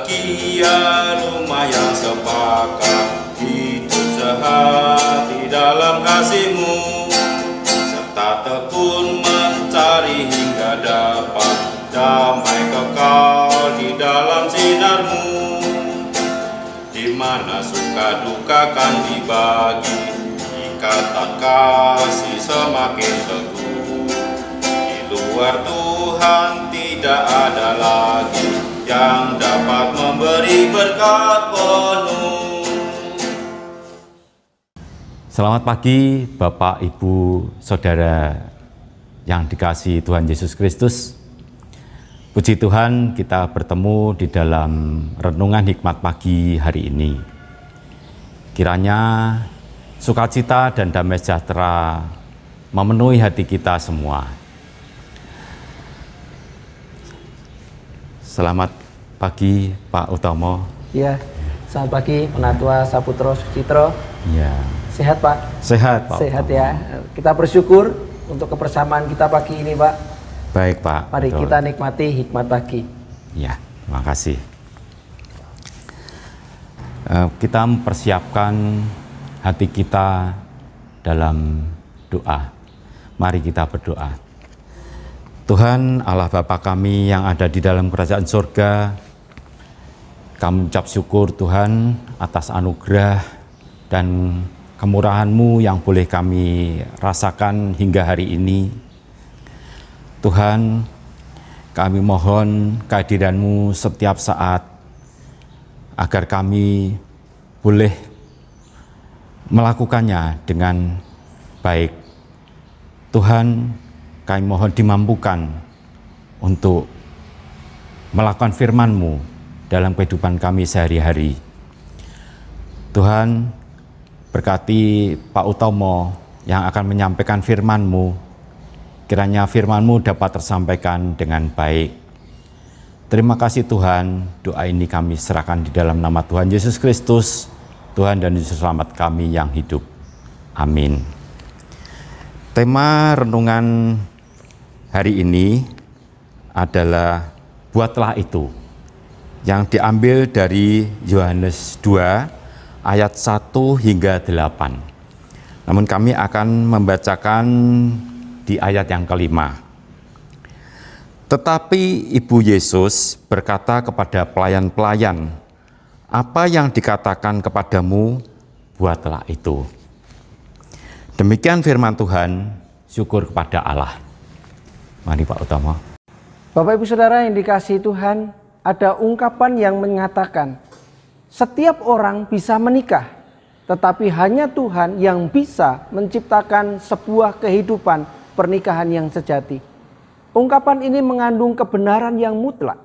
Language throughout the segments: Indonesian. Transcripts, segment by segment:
bahagia lumayan sepakat hidup sehati dalam kasihmu serta tekun mencari hingga dapat damai kekal di dalam sinarmu di mana suka duka kan dibagi ikatan kasih semakin teguh di luar Tuhan tidak ada lagi yang dapat memberi berkat penuh. Selamat pagi Bapak, Ibu, Saudara yang dikasih Tuhan Yesus Kristus. Puji Tuhan kita bertemu di dalam Renungan Hikmat Pagi hari ini. Kiranya sukacita dan damai sejahtera memenuhi hati kita semua. Selamat pagi Pak Utomo. Iya. Selamat pagi Penatua Saputro Sucitro. Iya. Sehat Pak. Sehat Pak. Sehat Utomo. ya. Kita bersyukur untuk kebersamaan kita pagi ini Pak. Baik Pak. Mari Betul. kita nikmati hikmat pagi. Ya, terima kasih. Eh, kita mempersiapkan hati kita dalam doa. Mari kita berdoa. Tuhan Allah Bapa kami yang ada di dalam kerajaan surga, kami ucap syukur Tuhan atas anugerah dan kemurahan-Mu yang boleh kami rasakan hingga hari ini. Tuhan, kami mohon kehadiran-Mu setiap saat agar kami boleh melakukannya dengan baik. Tuhan, kami mohon dimampukan untuk melakukan firman-Mu dalam kehidupan kami sehari-hari. Tuhan berkati Pak Utomo yang akan menyampaikan firman-Mu, kiranya firman-Mu dapat tersampaikan dengan baik. Terima kasih Tuhan, doa ini kami serahkan di dalam nama Tuhan Yesus Kristus, Tuhan dan Yesus Selamat kami yang hidup. Amin. Tema renungan hari ini adalah buatlah itu yang diambil dari Yohanes 2 ayat 1 hingga 8. Namun kami akan membacakan di ayat yang kelima. Tetapi Ibu Yesus berkata kepada pelayan-pelayan, apa yang dikatakan kepadamu, buatlah itu. Demikian firman Tuhan, syukur kepada Allah. Mari Pak Utama. Bapak Ibu Saudara yang dikasih Tuhan, ada ungkapan yang mengatakan setiap orang bisa menikah, tetapi hanya Tuhan yang bisa menciptakan sebuah kehidupan pernikahan yang sejati. Ungkapan ini mengandung kebenaran yang mutlak,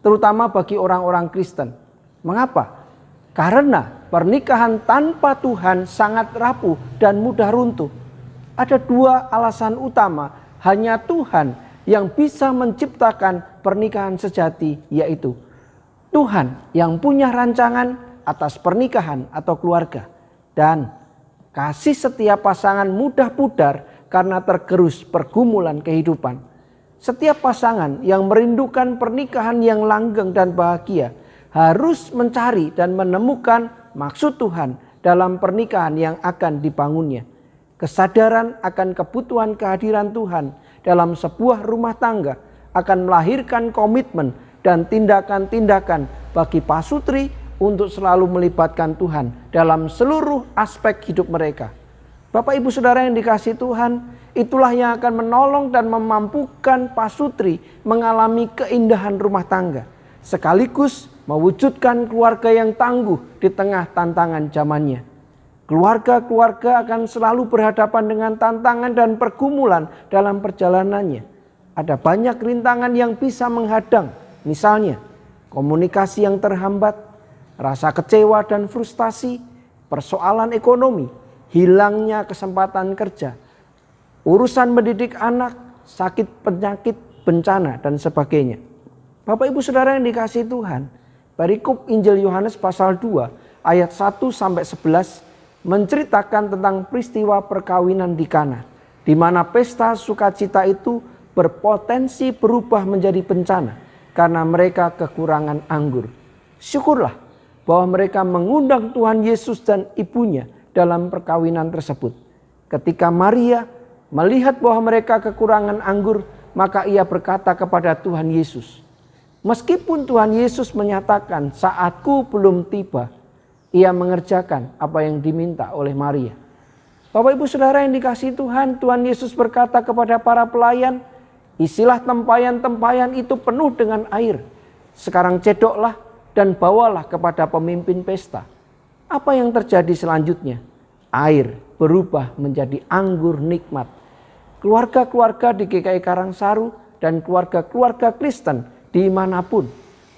terutama bagi orang-orang Kristen. Mengapa? Karena pernikahan tanpa Tuhan sangat rapuh dan mudah runtuh. Ada dua alasan utama: hanya Tuhan yang bisa menciptakan pernikahan sejati yaitu Tuhan yang punya rancangan atas pernikahan atau keluarga dan kasih setiap pasangan mudah pudar karena tergerus pergumulan kehidupan. Setiap pasangan yang merindukan pernikahan yang langgeng dan bahagia harus mencari dan menemukan maksud Tuhan dalam pernikahan yang akan dibangunnya. Kesadaran akan kebutuhan kehadiran Tuhan dalam sebuah rumah tangga akan melahirkan komitmen dan tindakan-tindakan bagi pasutri untuk selalu melibatkan Tuhan dalam seluruh aspek hidup mereka. Bapak Ibu Saudara yang dikasih Tuhan, itulah yang akan menolong dan memampukan pasutri mengalami keindahan rumah tangga. Sekaligus mewujudkan keluarga yang tangguh di tengah tantangan zamannya. Keluarga-keluarga akan selalu berhadapan dengan tantangan dan pergumulan dalam perjalanannya. Ada banyak rintangan yang bisa menghadang, misalnya komunikasi yang terhambat, rasa kecewa dan frustasi, persoalan ekonomi, hilangnya kesempatan kerja, urusan mendidik anak, sakit penyakit, bencana, dan sebagainya. Bapak ibu saudara yang dikasih Tuhan, berikut Injil Yohanes pasal 2 ayat 1 sampai 11 menceritakan tentang peristiwa perkawinan di Kana, di mana pesta sukacita itu berpotensi berubah menjadi bencana karena mereka kekurangan anggur. Syukurlah bahwa mereka mengundang Tuhan Yesus dan ibunya dalam perkawinan tersebut. Ketika Maria melihat bahwa mereka kekurangan anggur, maka ia berkata kepada Tuhan Yesus, Meskipun Tuhan Yesus menyatakan saatku belum tiba, ia mengerjakan apa yang diminta oleh Maria. Bapak ibu saudara yang dikasih Tuhan, Tuhan Yesus berkata kepada para pelayan, isilah tempayan-tempayan itu penuh dengan air. Sekarang cedoklah dan bawalah kepada pemimpin pesta. Apa yang terjadi selanjutnya? Air berubah menjadi anggur nikmat. Keluarga-keluarga di GKI Karangsaru dan keluarga-keluarga Kristen dimanapun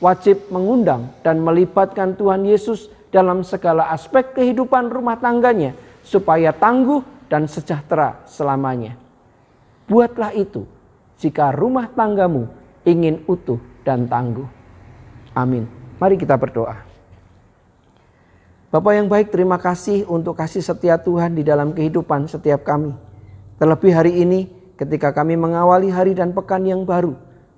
wajib mengundang dan melibatkan Tuhan Yesus dalam segala aspek kehidupan rumah tangganya supaya tangguh dan sejahtera selamanya. Buatlah itu jika rumah tanggamu ingin utuh dan tangguh. Amin. Mari kita berdoa. Bapak yang baik, terima kasih untuk kasih setia Tuhan di dalam kehidupan setiap kami. Terlebih hari ini, ketika kami mengawali hari dan pekan yang baru,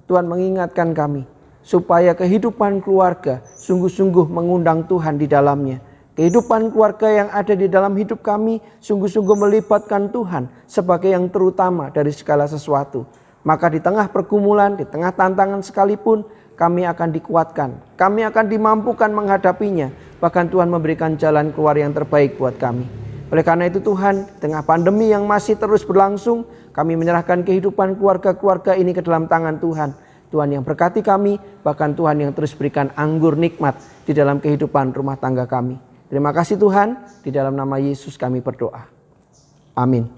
Tuhan mengingatkan kami supaya kehidupan keluarga sungguh-sungguh mengundang Tuhan di dalamnya. Kehidupan keluarga yang ada di dalam hidup kami sungguh-sungguh melibatkan Tuhan sebagai yang terutama dari segala sesuatu. Maka di tengah pergumulan, di tengah tantangan sekalipun, kami akan dikuatkan. Kami akan dimampukan menghadapinya. Bahkan Tuhan memberikan jalan keluar yang terbaik buat kami. Oleh karena itu Tuhan, di tengah pandemi yang masih terus berlangsung, kami menyerahkan kehidupan keluarga-keluarga ini ke dalam tangan Tuhan Tuhan yang berkati kami, bahkan Tuhan yang terus berikan anggur nikmat di dalam kehidupan rumah tangga kami. Terima kasih Tuhan, di dalam nama Yesus kami berdoa. Amin.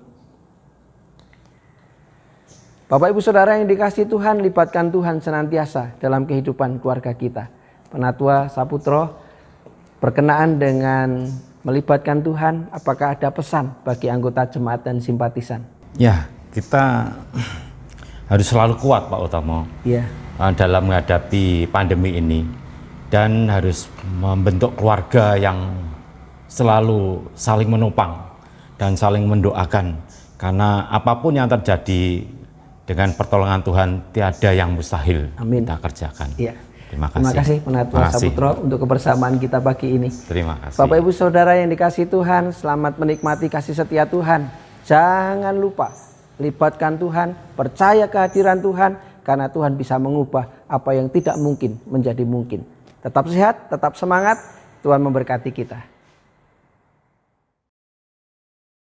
Bapak ibu saudara yang dikasih Tuhan, libatkan Tuhan senantiasa dalam kehidupan keluarga kita. Penatua Saputro, perkenaan dengan melibatkan Tuhan, apakah ada pesan bagi anggota jemaat dan simpatisan? Ya, kita harus selalu kuat Pak Utomo yeah. Iya. uh, dalam menghadapi pandemi ini dan harus membentuk keluarga yang selalu saling menopang dan saling mendoakan karena apapun yang terjadi dengan pertolongan Tuhan tiada yang mustahil Amin. kita kerjakan. Yeah. Iya. Terima kasih. Terima kasih Penatua Saputro untuk kebersamaan kita pagi ini. Terima kasih. Bapak Ibu Saudara yang dikasih Tuhan, selamat menikmati kasih setia Tuhan. Jangan lupa libatkan Tuhan, percaya kehadiran Tuhan, karena Tuhan bisa mengubah apa yang tidak mungkin menjadi mungkin. Tetap sehat, tetap semangat, Tuhan memberkati kita.